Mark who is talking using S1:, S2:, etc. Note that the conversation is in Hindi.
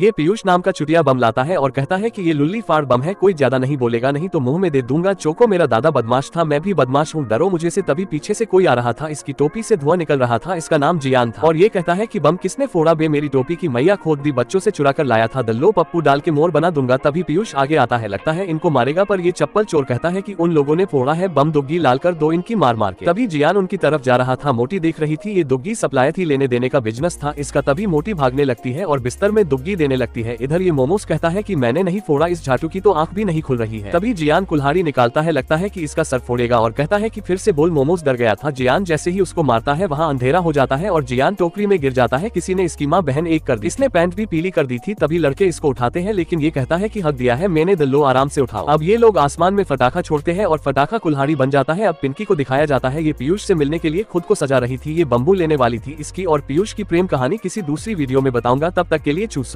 S1: ये पीयूष नाम का चुटिया बम लाता है और कहता है कि ये लुल्ली फाड़ बम है कोई ज्यादा नहीं बोलेगा नहीं तो मुंह में दे दूंगा चोको मेरा दादा बदमाश था मैं भी बदमाश हूँ डरो मुझे से तभी पीछे से कोई आ रहा था इसकी टोपी से धुआं निकल रहा था इसका नाम जियान था और ये कहता है की बम किसने फोड़ा बे मेरी टोपी की मैया खोद दी बच्चों से चुरा कर लाया था दल्लो पप्पू डाल के मोर बना दूंगा तभी पीयूष आगे आता है लगता है इनको मारेगा पर ये चप्पल चोर कहता है की उन लोगों ने फोड़ा है बम दुग्गी लाल कर दो इनकी मार मार के तभी जियान उनकी तरफ जा रहा था मोटी देख रही थी ये दुग्गी सप्लाई थी लेने देने का बिजनेस था इसका तभी मोटी भागने लगती है और बिस्तर में दुग्गी देने लगती है इधर ये मोमोस कहता है की मैंने नहीं फोड़ा इस झाटू की तो आंख भी नहीं खुल रही है तभी जियान कुल्हाड़ी निकालता है लगता है की इसका सर फोड़ेगा और कहता है की फिर से बोल मोमोस डर गया था जियान जैसे ही उसको मारता है वहाँ अंधेरा हो जाता है और जियान टोकरी में गिर जाता है किसी ने इसकी माँ बहन एक कर दी इसने पैंट भी पीली कर दी थी तभी लड़के इसको उठाते हैं लेकिन ये कहता है की हक दिया है मैंने दिल्लो आराम से उठाओ अब ये लोग आसमान में फटाखा छोड़ते हैं और फटाखा कुल्हाड़ी बन जाता है अब पिंकी को दिखाया जाता है ये पीयूष से मिलने के लिए खुद को सजा रही थी ये बम्बू लेने वाली थी इसकी और पीयूष की प्रेम कहानी किसी दूसरी वीडियो में बताऊंगा तब तक के लिए चूसो